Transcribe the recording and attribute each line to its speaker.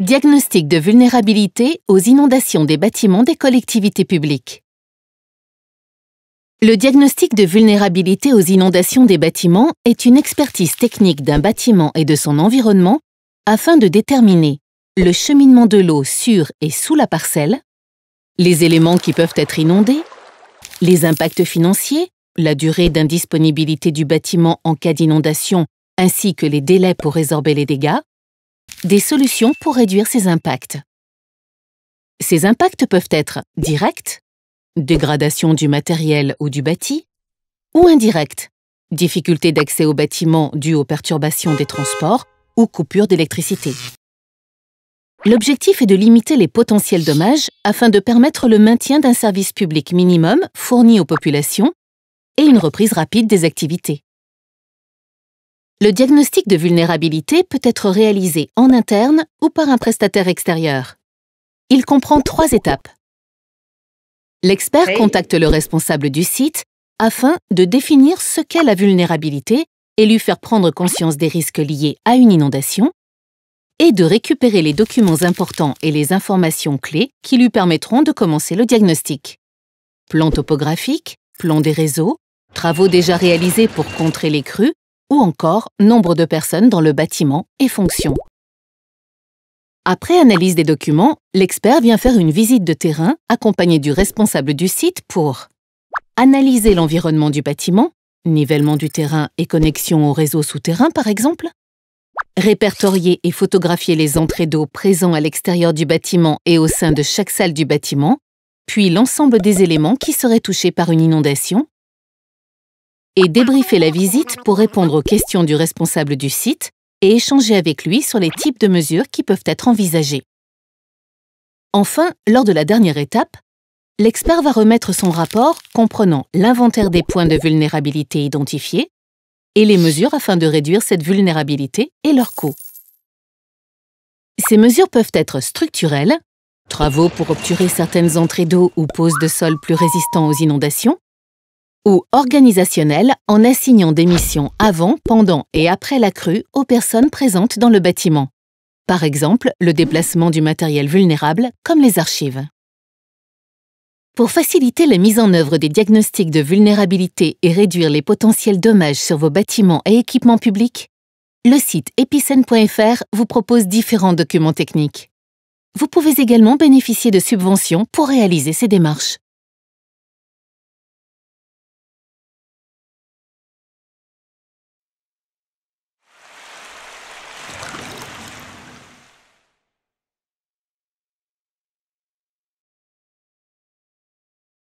Speaker 1: Diagnostic de vulnérabilité aux inondations des bâtiments des collectivités publiques. Le diagnostic de vulnérabilité aux inondations des bâtiments est une expertise technique d'un bâtiment et de son environnement afin de déterminer le cheminement de l'eau sur et sous la parcelle, les éléments qui peuvent être inondés, les impacts financiers, la durée d'indisponibilité du bâtiment en cas d'inondation ainsi que les délais pour résorber les dégâts, des solutions pour réduire ces impacts. Ces impacts peuvent être directs, dégradation du matériel ou du bâti, ou indirects, difficulté d'accès aux bâtiments dues aux perturbations des transports ou coupures d'électricité. L'objectif est de limiter les potentiels dommages afin de permettre le maintien d'un service public minimum fourni aux populations et une reprise rapide des activités. Le diagnostic de vulnérabilité peut être réalisé en interne ou par un prestataire extérieur. Il comprend trois étapes. L'expert contacte le responsable du site afin de définir ce qu'est la vulnérabilité et lui faire prendre conscience des risques liés à une inondation, et de récupérer les documents importants et les informations clés qui lui permettront de commencer le diagnostic. Plan topographique, plan des réseaux, travaux déjà réalisés pour contrer les crues ou encore nombre de personnes dans le bâtiment et fonction. Après analyse des documents, l'expert vient faire une visite de terrain accompagné du responsable du site pour analyser l'environnement du bâtiment, nivellement du terrain et connexion au réseau souterrain par exemple, répertorier et photographier les entrées d'eau présentes à l'extérieur du bâtiment et au sein de chaque salle du bâtiment, puis l'ensemble des éléments qui seraient touchés par une inondation, et débriefer la visite pour répondre aux questions du responsable du site et échanger avec lui sur les types de mesures qui peuvent être envisagées. Enfin, lors de la dernière étape, l'expert va remettre son rapport comprenant l'inventaire des points de vulnérabilité identifiés et les mesures afin de réduire cette vulnérabilité et leurs coûts. Ces mesures peuvent être structurelles, travaux pour obturer certaines entrées d'eau ou poses de sol plus résistants aux inondations, ou organisationnel en assignant des missions avant, pendant et après la crue aux personnes présentes dans le bâtiment. Par exemple, le déplacement du matériel vulnérable, comme les archives. Pour faciliter la mise en œuvre des diagnostics de vulnérabilité et réduire les potentiels dommages sur vos bâtiments et équipements publics, le site epicen.fr vous propose différents documents techniques. Vous pouvez également bénéficier de subventions pour réaliser ces démarches.